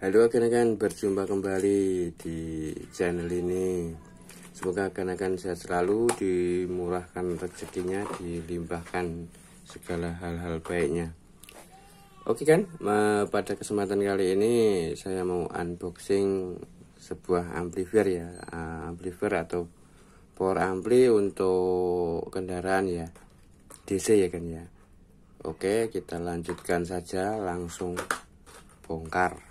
Halo rekan berjumpa kembali di channel ini. Semoga rekan sehat selalu, dimurahkan rezekinya, dilimpahkan segala hal-hal baiknya. Oke kan, pada kesempatan kali ini saya mau unboxing sebuah amplifier ya, eh, amplifier atau power ampli untuk kendaraan ya, DC ya kan ya. Oke, kita lanjutkan saja langsung bongkar.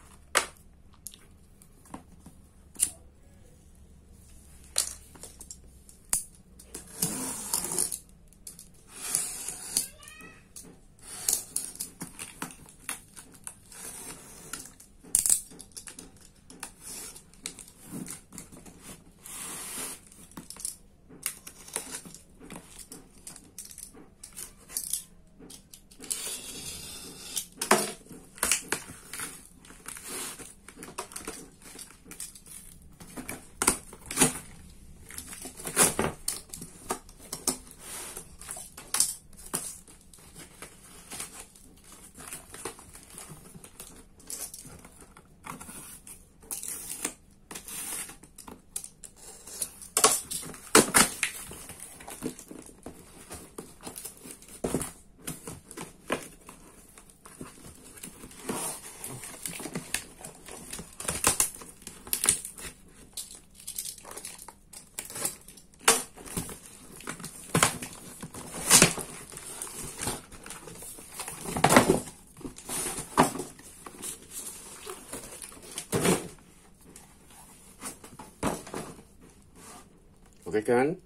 Oke kan?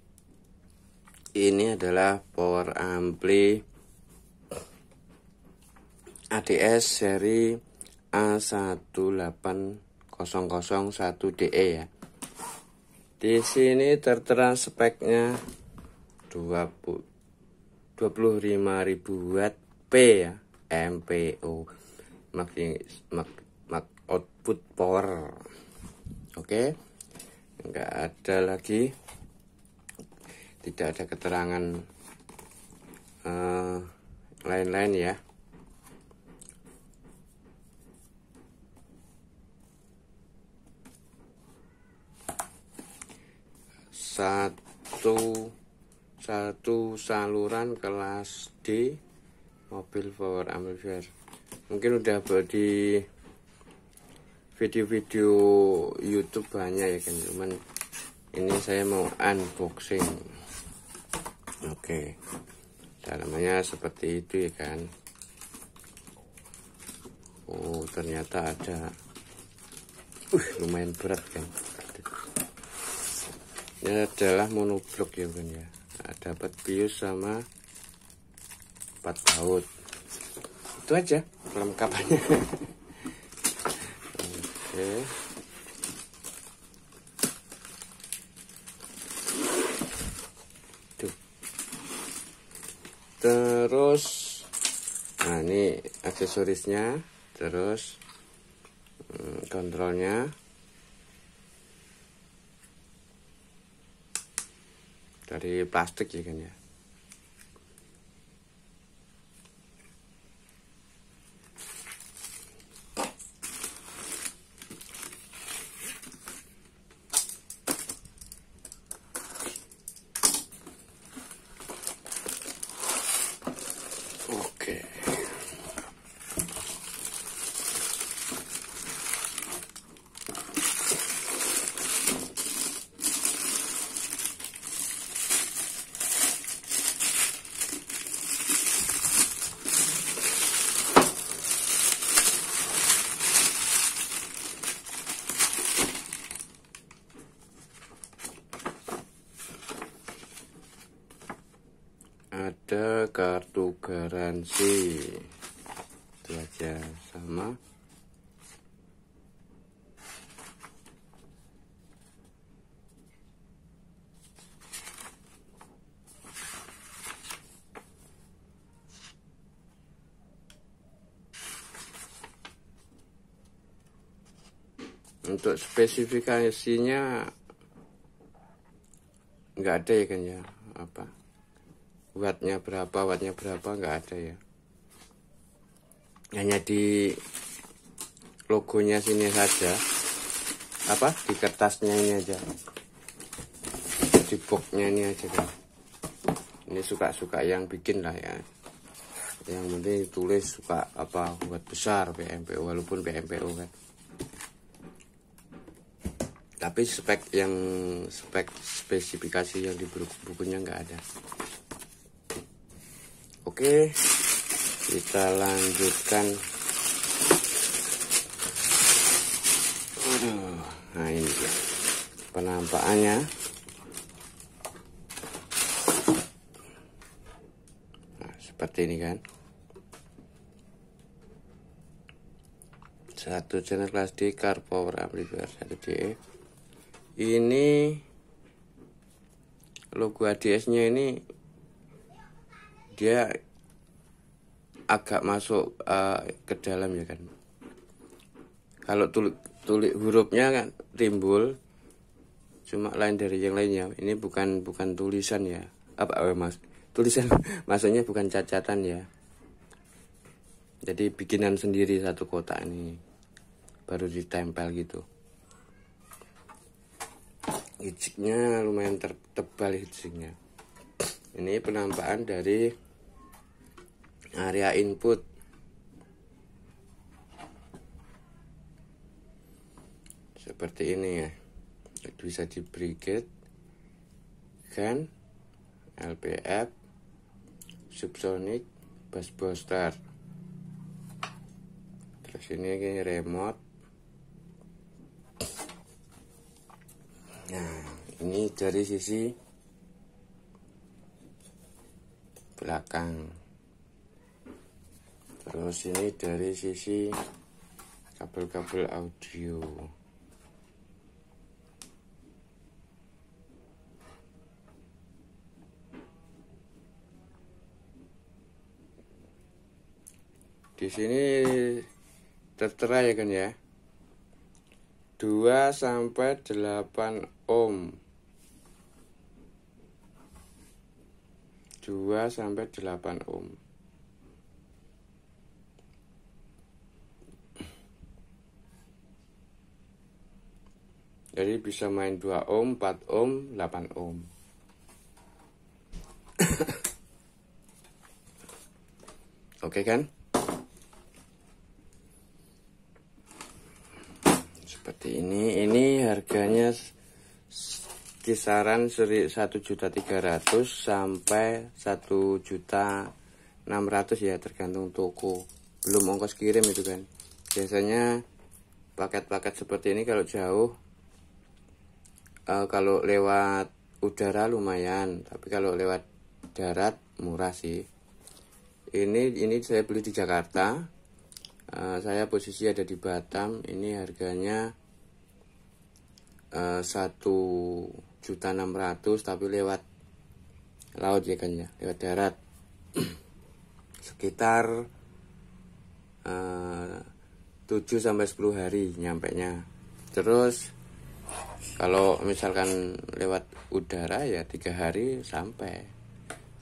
Ini adalah power ampli ADS seri A18001DE e ya. Di sini tertera speknya 20 25.000 watt P ya, MPO. Mak, mak output power. Oke. Okay? Enggak ada lagi tidak ada keterangan eh, lain-lain uh, ya satu satu saluran kelas D mobil power amplifier mungkin udah body video-video YouTube banyak ya kan cuman ini saya mau unboxing Oke. dalamnya nah, seperti itu ya kan. Oh, ternyata ada. Uh, lumayan berat kan. Ini ya, adalah monoblok ya kan ya. Ada nah, dapat bius sama empat baut. Itu aja kelengkapannya. Oke. Okay. terus nah ini aksesorisnya terus hmm, kontrolnya dari plastik ya kan ya ada kartu garansi itu aja sama untuk spesifikasinya nggak ada ya kan ya apa wattnya berapa wattnya berapa nggak ada ya hanya di logonya sini saja apa di kertasnya ini aja di boxnya ini aja kan. ini suka-suka yang bikin lah ya yang penting tulis suka apa buat besar PMPO walaupun PMPO kan tapi spek yang spek spesifikasi yang di buku bukunya nggak ada Oke, kita lanjutkan. nah ini dia penampakannya. Nah, seperti ini kan. Satu channel kelas D car power amplifier satu d Ini logo ADS-nya ini dia agak masuk uh, ke dalam ya kan kalau tulik tulik hurufnya kan timbul cuma lain dari yang lainnya ini bukan bukan tulisan ya apa oh, mas tulisan maksudnya bukan cacatan ya jadi bikinan sendiri satu kotak ini baru ditempel gitu hijiknya lumayan tebal hijiknya ini penampakan dari area input seperti ini ya bisa di brigade kan LPF subsonic bus booster terus ini, ini remote nah ini dari sisi belakang terus ini dari sisi kabel-kabel audio di sini tertera ya kan ya 2 sampai 8 ohm 2 sampai 8 ohm Jadi bisa main 2 ohm, 4 ohm, 8 ohm. Oke okay, kan? Seperti ini. Ini harganya kisaran 1.300 sampai 1.600 juta ya tergantung toko. Belum ongkos kirim itu kan. Biasanya paket-paket seperti ini kalau jauh uh, kalau lewat udara lumayan tapi kalau lewat darat murah sih ini ini saya beli di Jakarta uh, saya posisi ada di Batam ini harganya eh, satu juta enam ratus tapi lewat laut ya kan ya lewat darat sekitar tujuh 7 sampai 10 hari nyampe nya terus kalau misalkan lewat udara ya tiga hari sampai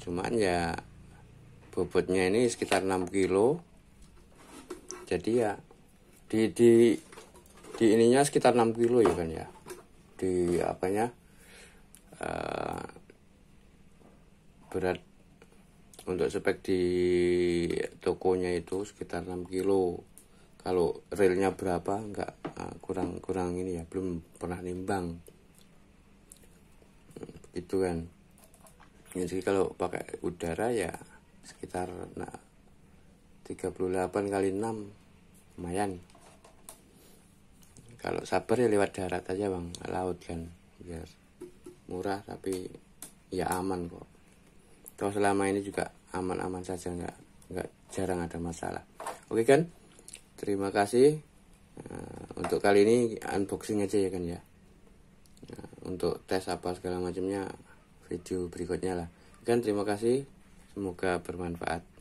cuman ya bobotnya ini sekitar 6 kilo jadi ya di di di ininya sekitar 6 kilo ya kan ya di apanya uh, berat untuk spek di tokonya itu sekitar 6 kilo kalau realnya berapa nggak ah, kurang kurang ini ya belum pernah nimbang hmm, itu kan ya, jadi kalau pakai udara ya sekitar nah 38 kali 6 lumayan kalau sabar ya lewat darat aja bang laut kan biar murah tapi ya aman kok kalau selama ini juga aman-aman saja nggak nggak jarang ada masalah oke kan terima kasih nah, untuk kali ini unboxing aja ya kan ya nah, untuk tes apa segala macamnya video berikutnya lah kan terima kasih semoga bermanfaat